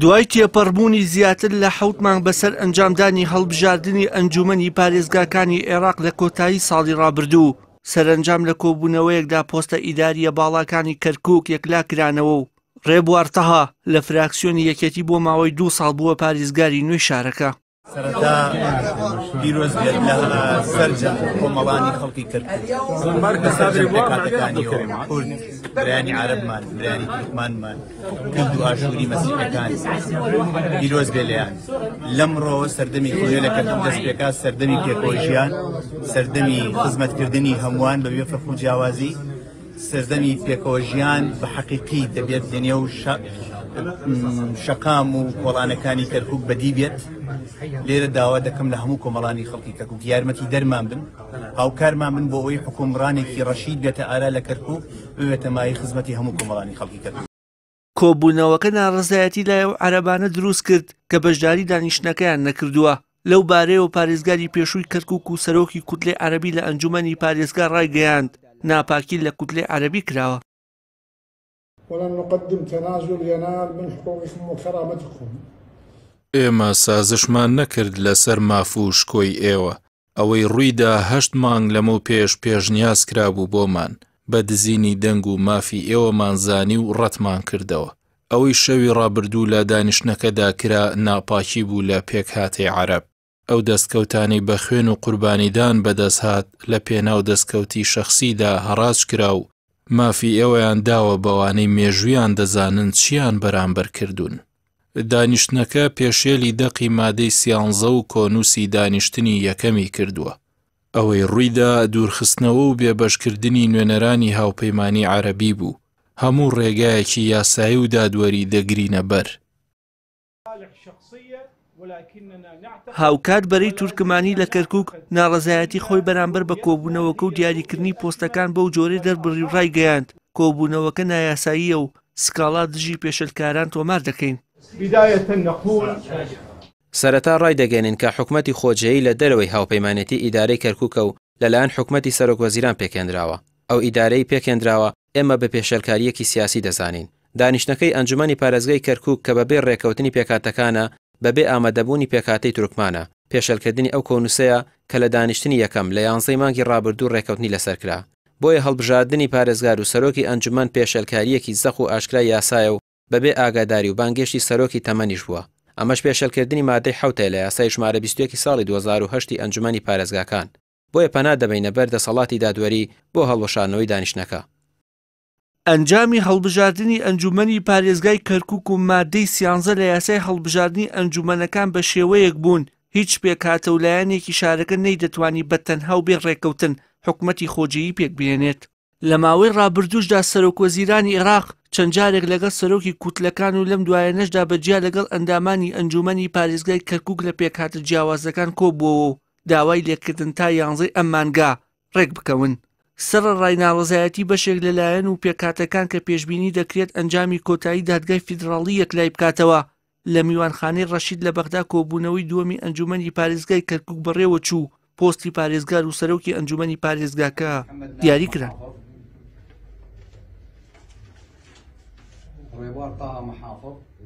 دوای تێپەڕبوونی زیاتر لە حوت مانگ بەسەر ئەنجامدانی هەڵبژاردننی ئەنجومنی پارێزگاکانی عێراق لە کۆتایی ساڵی ڕابردوو سەرنجام لە کۆبوونەوەیەکدا پۆستە ئیداریە باڵاکانی کەرکک یەکلا کرانەوە و ڕێبوارتەها لە فراکسیۆنی یەکەتی بۆ ماوەی دوو ساڵ بووە پارێزگاری نوێی شارەکە سەرەتا پیرۆزبێت لە سەرجە کۆمەڵانی خەڵکی کرد لە سەرجە پێکاتەکانیەوە کورد برانی عربمان برانی تورکمانمان کرد و ئاشووری مەسیحەکان پیرۆز بێ لەیان لەمڕۆ سەردەمی خۆیلەکە دەست پێکات سەردەمی پێکۆژیان سەردەمی خزمەتکردنی هەمووان بە وێفە خوجیاوازی سەردەمی پێکۆژیان بە حەقیقی دەبێت دنیا و شقام و کۆڵانەکانی کەرکک بەدی بێت لێرە داوا دەکەم لە هەموو کۆمەڵانی خەڵکی کەکوک یارمەتی دەرمان بن هاوکارمان من بۆ ئەوەی حکومڕانێکی ڕەشید بێتە ئارا لە کەرکک بوێتە مای خزمەتی هەموو کۆمەڵانی خەڵکی کەکوک کۆبوونەوەکە ناڕزایەتی لایەو عربانە دروست کرد کە بەشداری دانیشتەکەیان نەکردووە لەو بارەیەوە پارێزگاری پێشووی کەرکک و سەرۆکی کوتلێ عربی لە ئەنجومی پارێزگا ڕایگەیاند ناپاکی لە کوتلێ عربی کراوە ولن نقدم تنازل ينال من حقوقكم وكرامتكم ئێمە سازشمان نەکرد لەسەر مافوش کۆی ئێوە ئەوەی ڕوویدا هەشت مانگ لەمە پێش پێشنیاز کرابوو بۆمان بە دزینی دەنگ و مافی ئێوەمانزانی و ڕەتمان کردەوە ئەوەی شەوی ڕابردوو لە دانیشتەکەدا کرا ناپاکی بوو لە پێکهاتی عرب ئەو دەستکەوتانی بە خوێن و قوربانیدان بەدەست هاات لە پێناو دەستکەوتی شەخصیدا هەڕاج کرا و مافی ئێوەیان داوە بەوانەی مێژویان دەزانن چیان بەرامبەر کردوون. دانیشتنەکە پێشێلی دەقی مادەی سیانزە و کۆنووسی دانیشتنی یەکەمی کردووە. ئەوەی ڕوویدا دوورخستنەوە و بێبەشکردنی نوێنەرانی هاوپەیمانی عەربی بوو، هەموو ڕێگایەکی یاسایی و دادوەری دەگرینە بەر. هاوکات بەرەی تورکمانی لە کەرکک ناڕزایەتی خۆی بەرامبەر بە کۆبوونەوەکە و دیاریکردنی پۆستەکان بەو جۆرەی دەربڕی ڕای گەیاند کۆبوونەوەکە نایاساییە و سکاڵا دژی پێشلکاران تۆمار دەکەین سەرەتا ڕای دەگەنین کە حکومەتی خۆجێی لە دەرەوەی هاوپەیمانەتی ئیدارەی کەرککە و لەلایەن حکومەتی سەرۆکوەزیران پێکێنراوە ئەو ئیدارەی پێکێنراوە ئێمە بە پێشەلکاریەکی سیاسی دەزانین دانیشتەکەی ئەنجومی پارێزگای کەرکک کە بەبێ ڕێکەوتنی پێکاتەکانە بەبێ ئامادەبوونی پێکاتەی تورکمانە پێشەلکردنی ئەو کۆنووسەیە کە لە دانیشتنی یەکەم لە یانزەی مانگی ڕابردوو ڕێکەوتنی لەسەرکرا بۆیە هەڵبژاردننی پارێزگار و سەرۆکی ئەنجومان پێشەلکاریەکی زەخ و ئاشکرای یاسایە و بەبێ ئاگاداری و بانگشتی سەرۆکی تەمەنیش بووە ئەمەش پێشەلکردنی مادەی حوتە لە یاسای ژمارە 21 ساڵی 2010 ئەنجومی پارێزگاکان بۆیە پەنا دەبینە بەر دەسەڵاتی دادوەری بۆ هەڵوەشانەوەی دانیشتەکە ئەنجامی هەڵبژاردننی ئەنجومی پارێزگای کەرکک و مادەی سیانزە لە یاسای هەڵبژاردننی ئەنجومەنەکان بە شێوەیەک بوون هیچ پێکاتەولایەنێکی شارەکە نەی دەتوانی بە تەنها و بێ ڕێکەوتن حکومەتی خۆجیی پێک بێنێت لە ماوەی ڕابردوشدا سەرۆکۆزیرانی عێراق چەند جارێک لەگەڵ سەرۆکی کووتلەکان و لەم دوایەنەشدا بەجیا لەگەڵ ئەندامانی ئەنجومنی پارێزگای کەرکک لە پێکاتە جیاوازەکان کۆبووەوە و داوای لێکردن تا یانزەی ئەمانگا ڕێک بکەون سرە ڕایناوەزایەتی بەشێک لەلایەن و پێکاتەکان کە پێشببینی دەکرێت ئەنجامی کۆتایی دادگای فیدراڵی یەک لای بکاتەوە لە میوانخانەی ڕەشید لە بەغدا کۆبوونەوەی دووەمی ئەنجومنی پارێزگای کەرکک بەڕێوە چوو پۆستی پارێزگار و سەرۆکی ئەنجومنی پارێزگاکە دیاریکرا. ڕێوار تا محافظ